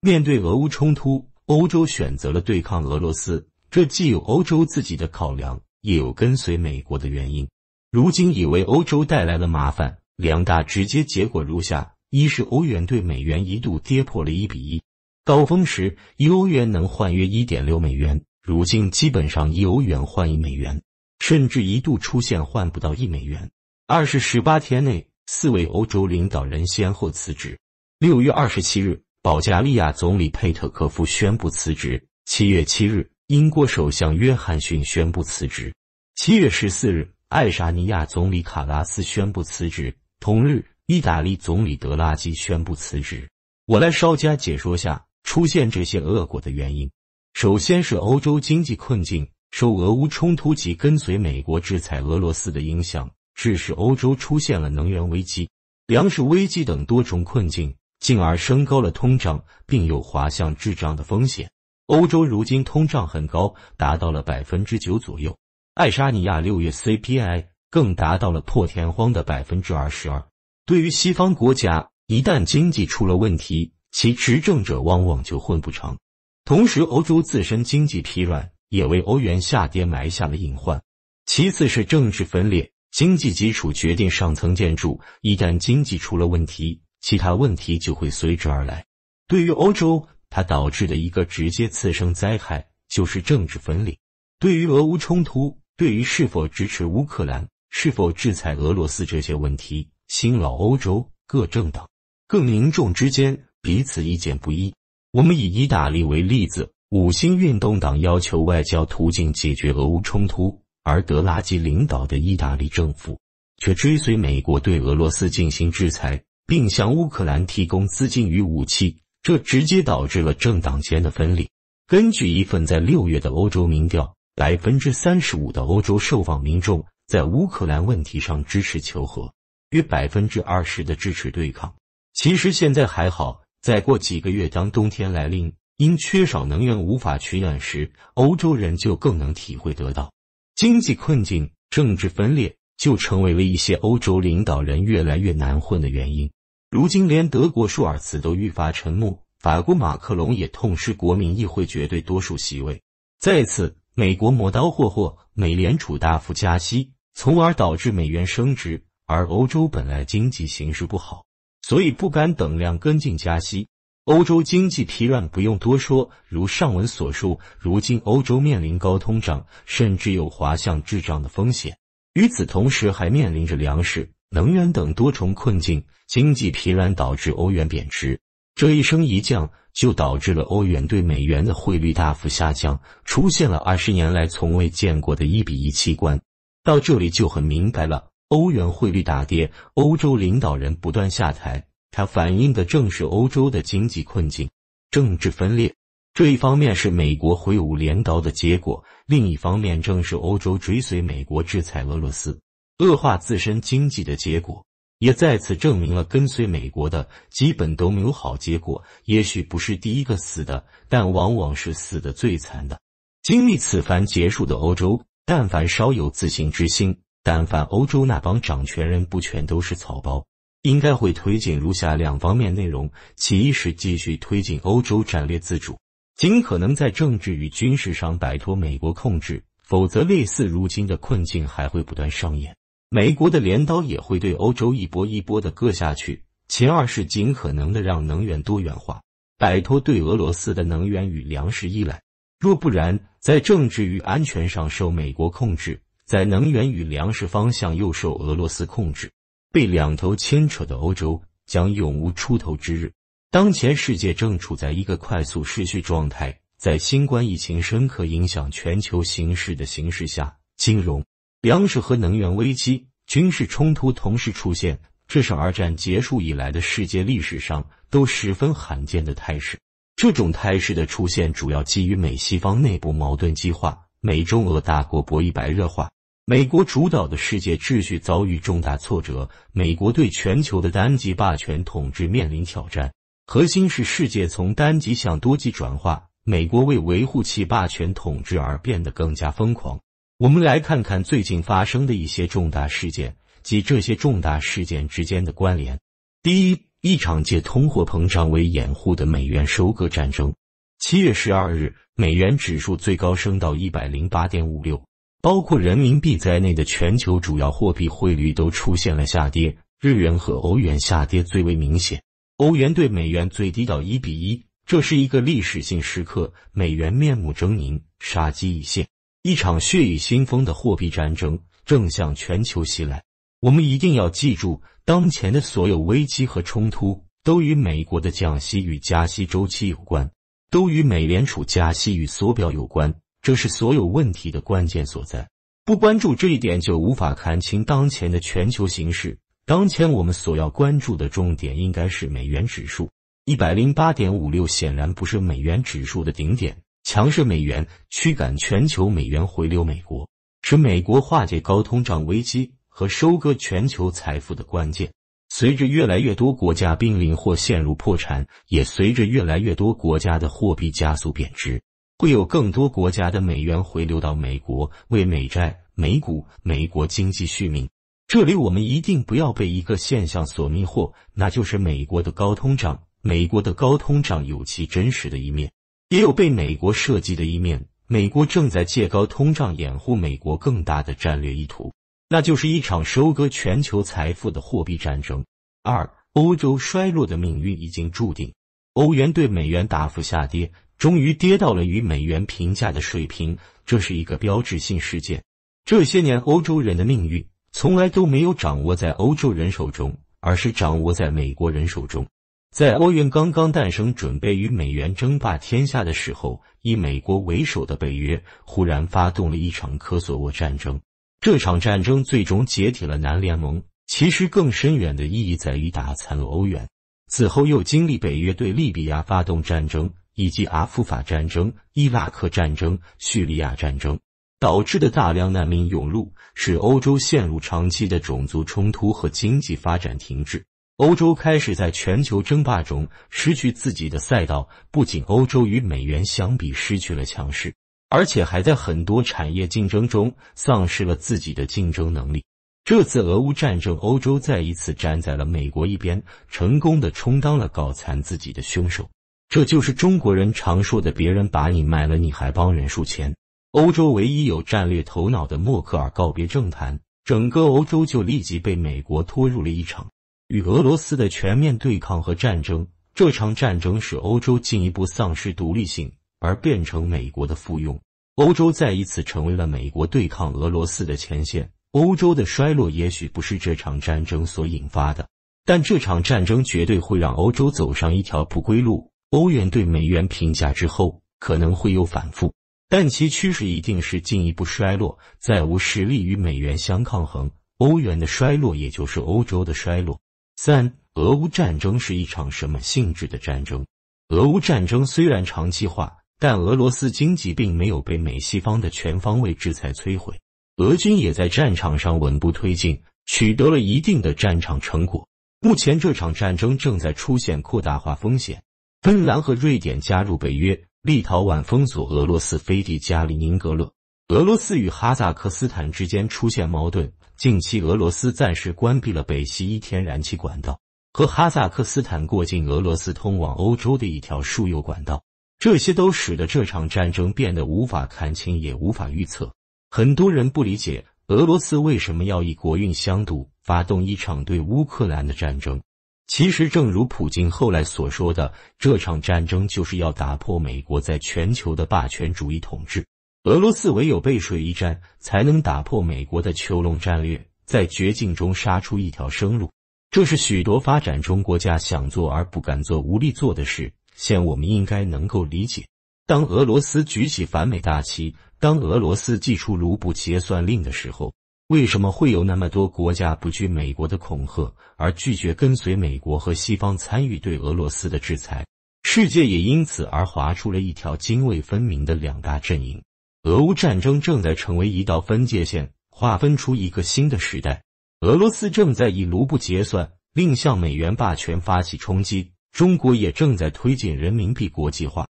面对俄乌冲突，欧洲选择了对抗俄罗斯，这既有欧洲自己的考量，也有跟随美国的原因。如今已为欧洲带来了麻烦，两大直接结果如下：一是欧元对美元一度跌破了一比一，高峰时一欧元能换约一点六美元，如今基本上一欧元换一美元，甚至一度出现换不到一美元；二是十八天内，四位欧洲领导人先后辞职。六月二十七日。保加利亚总理佩特科夫宣布辞职。七月七日，英国首相约翰逊宣布辞职。七月十四日，爱沙尼亚总理卡拉斯宣布辞职。同日，意大利总理德拉基宣布辞职。我来稍加解说下出现这些恶果的原因。首先是欧洲经济困境，受俄乌冲突及跟随美国制裁俄罗斯的影响，致使欧洲出现了能源危机、粮食危机等多种困境。进而升高了通胀，并有滑向滞胀的风险。欧洲如今通胀很高，达到了百分之九左右。爱沙尼亚六月 CPI 更达到了破天荒的百分之二十二。对于西方国家，一旦经济出了问题，其执政者往往就混不长。同时，欧洲自身经济疲软也为欧元下跌埋下了隐患。其次是政治分裂，经济基础决定上层建筑，一旦经济出了问题。其他问题就会随之而来。对于欧洲，它导致的一个直接次生灾害就是政治分裂。对于俄乌冲突，对于是否支持乌克兰、是否制裁俄罗斯这些问题，新老欧洲各政党、各民众之间彼此意见不一。我们以意大利为例子，五星运动党要求外交途径解决俄乌冲突，而德拉吉领导的意大利政府却追随美国对俄罗斯进行制裁。并向乌克兰提供资金与武器，这直接导致了政党间的分裂。根据一份在六月的欧洲民调，百分之三十五的欧洲受访民众在乌克兰问题上支持求和，约百分之二十的支持对抗。其实现在还好，再过几个月，当冬天来临，因缺少能源无法取暖时，欧洲人就更能体会得到经济困境、政治分裂就成为了一些欧洲领导人越来越难混的原因。如今，连德国舒尔茨都愈发沉默，法国马克龙也痛失国民议会绝对多数席位。再次，美国磨刀霍霍，美联储大幅加息，从而导致美元升值，而欧洲本来经济形势不好，所以不敢等量跟进加息。欧洲经济疲软不用多说，如上文所述，如今欧洲面临高通胀，甚至有滑向滞胀的风险。与此同时，还面临着粮食。能源等多重困境，经济疲软导致欧元贬值，这一升一降就导致了欧元对美元的汇率大幅下降，出现了二十年来从未见过的一比一奇观。到这里就很明白了，欧元汇率大跌，欧洲领导人不断下台，它反映的正是欧洲的经济困境、政治分裂。这一方面是美国挥舞镰刀的结果，另一方面正是欧洲追随美国制裁俄罗斯。恶化自身经济的结果，也再次证明了跟随美国的基本都没有好结果。也许不是第一个死的，但往往是死的最惨的。经历此番结束的欧洲，但凡稍有自信之心，但凡欧洲那帮掌权人不全都是草包，应该会推进如下两方面内容：其一是继续推进欧洲战略自主，尽可能在政治与军事上摆脱美国控制，否则类似如今的困境还会不断上演。美国的镰刀也会对欧洲一波一波的割下去。其二是尽可能的让能源多元化，摆脱对俄罗斯的能源与粮食依赖。若不然，在政治与安全上受美国控制，在能源与粮食方向又受俄罗斯控制，被两头牵扯的欧洲将永无出头之日。当前世界正处在一个快速失序状态，在新冠疫情深刻影响全球形势的形势下，金融。粮食和能源危机、军事冲突同时出现，这是二战结束以来的世界历史上都十分罕见的态势。这种态势的出现，主要基于美西方内部矛盾激化、美中俄大国博弈白热化、美国主导的世界秩序遭遇重大挫折、美国对全球的单极霸权统治面临挑战。核心是世界从单极向多极转化，美国为维护其霸权统治而变得更加疯狂。我们来看看最近发生的一些重大事件及这些重大事件之间的关联。第一，一场借通货膨胀为掩护的美元收割战争。七月十二日，美元指数最高升到一百零八点五六，包括人民币在内的全球主要货币汇率都出现了下跌，日元和欧元下跌最为明显，欧元对美元最低到一比一，这是一个历史性时刻，美元面目狰狞，杀机一现。一场血雨腥风的货币战争正向全球袭来。我们一定要记住，当前的所有危机和冲突都与美国的降息与加息周期有关，都与美联储加息与缩表有关。这是所有问题的关键所在。不关注这一点，就无法看清当前的全球形势。当前我们所要关注的重点应该是美元指数，一百零八点五六显然不是美元指数的顶点。强势美元驱赶全球美元回流美国，是美国化解高通胀危机和收割全球财富的关键。随着越来越多国家濒临或陷入破产，也随着越来越多国家的货币加速贬值，会有更多国家的美元回流到美国，为美债、美股、美国经济续命。这里我们一定不要被一个现象所迷惑，那就是美国的高通胀。美国的高通胀有其真实的一面。也有被美国设计的一面。美国正在借高通胀掩护美国更大的战略意图，那就是一场收割全球财富的货币战争。二、欧洲衰落的命运已经注定。欧元对美元大幅下跌，终于跌到了与美元平价的水平，这是一个标志性事件。这些年，欧洲人的命运从来都没有掌握在欧洲人手中，而是掌握在美国人手中。在欧元刚刚诞生、准备与美元争霸天下的时候，以美国为首的北约忽然发动了一场科索沃战争。这场战争最终解体了南联盟。其实，更深远的意义在于打残了欧元。此后，又经历北约对利比亚发动战争，以及阿富法战争、伊拉克战争、叙利亚战争，导致的大量难民涌入，使欧洲陷入长期的种族冲突和经济发展停滞。欧洲开始在全球争霸中失去自己的赛道，不仅欧洲与美元相比失去了强势，而且还在很多产业竞争中丧失了自己的竞争能力。这次俄乌战争，欧洲再一次站在了美国一边，成功的充当了搞残自己的凶手。这就是中国人常说的“别人把你卖了，你还帮人数钱”。欧洲唯一有战略头脑的默克尔告别政坛，整个欧洲就立即被美国拖入了一场。与俄罗斯的全面对抗和战争，这场战争使欧洲进一步丧失独立性，而变成美国的附庸。欧洲再一次成为了美国对抗俄罗斯的前线。欧洲的衰落也许不是这场战争所引发的，但这场战争绝对会让欧洲走上一条不归路。欧元对美元评价之后可能会有反复，但其趋势一定是进一步衰落，再无实力与美元相抗衡。欧元的衰落，也就是欧洲的衰落。三、俄乌战争是一场什么性质的战争？俄乌战争虽然长期化，但俄罗斯经济并没有被美西方的全方位制裁摧毁，俄军也在战场上稳步推进，取得了一定的战场成果。目前这场战争正在出现扩大化风险：芬兰和瑞典加入北约，立陶宛封锁俄罗斯飞地加里宁格勒，俄罗斯与哈萨克斯坦之间出现矛盾。近期，俄罗斯暂时关闭了北溪一天然气管道和哈萨克斯坦过境俄罗斯通往欧洲的一条输油管道，这些都使得这场战争变得无法看清，也无法预测。很多人不理解俄罗斯为什么要以国运相赌，发动一场对乌克兰的战争。其实，正如普京后来所说的，这场战争就是要打破美国在全球的霸权主义统治。俄罗斯唯有背水一战，才能打破美国的囚笼战略，在绝境中杀出一条生路。这是许多发展中国家想做而不敢做、无力做的事。现我们应该能够理解：当俄罗斯举起反美大旗，当俄罗斯祭出卢布结算令的时候，为什么会有那么多国家不惧美国的恐吓，而拒绝跟随美国和西方参与对俄罗斯的制裁？世界也因此而划出了一条泾渭分明的两大阵营。俄乌战争正在成为一道分界线，划分出一个新的时代。俄罗斯正在以卢布结算，另向美元霸权发起冲击。中国也正在推进人民币国际化。